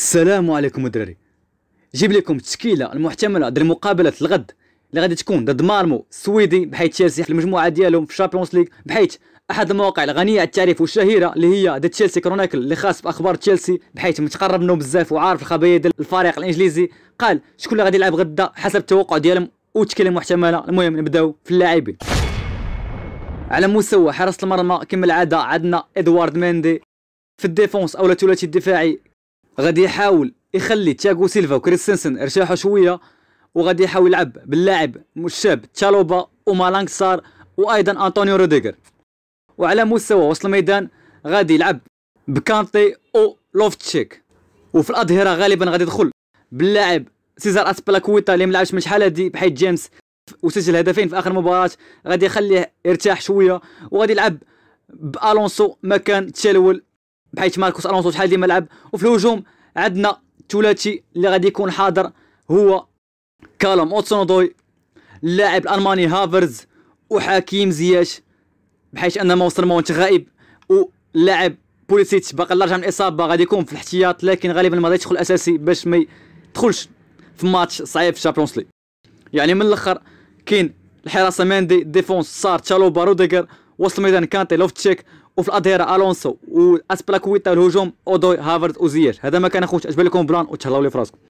السلام عليكم الدراري جيب لكم التشكيله المحتمله ديال مقابله الغد اللي غادي تكون ضد مارمو السويدي بحيث تشيلسي في المجموعه ديالهم في الشامبيونز ليغ بحيث احد المواقع الغنيه على التعريف والشهيره اللي هي ذا تشيلسي كرونيكل اللي خاص باخبار تشيلسي بحيث متقرب منهم بزاف وعارف الخبايا ديال الفريق الانجليزي قال شكون اللي غادي يلعب غدا حسب التوقع ديالهم وتشكيله محتمله المهم نبداو في اللاعبين على مستوى حراس المرمى كما العاده عندنا ادوارد مندي في الديفونس او الثلاثي الدفاعي غادي يحاول يخلي تياغو سيلفا وكريستنسن ارتاحوا شويه وغادي يحاول يلعب باللاعب الشاب تشالوبا ومالانك سار وايضا انطونيو روديغر وعلى مستوى وسط الميدان غادي يلعب بكانتي او لوفتشيك وفي الاظهره غالبا غادي يدخل باللاعب سيزار اسبلاكويتا اللي ملعبش من شحال هادي بحيث جيمس وسجل هدفين في اخر مباراه غادي يخليه يرتاح شويه وغادي يلعب بالونسو مكان تشيلول بحيث ماركوس الونسو شحال ديما لعب وفي الهجوم عندنا الثلاثي اللي غادي يكون حاضر هو كالوم اوتسونودوي اللاعب الالماني هافرز وحكيم زياش بحيث ان موسم مونت غائب ولاعب بوليسيتش باقي لا رجع من الاصابه غادي يكون في الاحتياط لكن غالبا ما غادي يدخل اساسي باش ما يدخلش في ماتش صعيب في الشامبيونز لي يعني من الاخر كاين الحراسه ماندي ديفونس صار تشالوبا روديغر وسط الميدان كانتي لوفتشيك وفي الأظهرة ألونسو وأسبلاكويتا الهجوم أودوي هافرد أوزير هذا ما كان أخوت أجبل لكم بلان وتهلاو لي فراسكم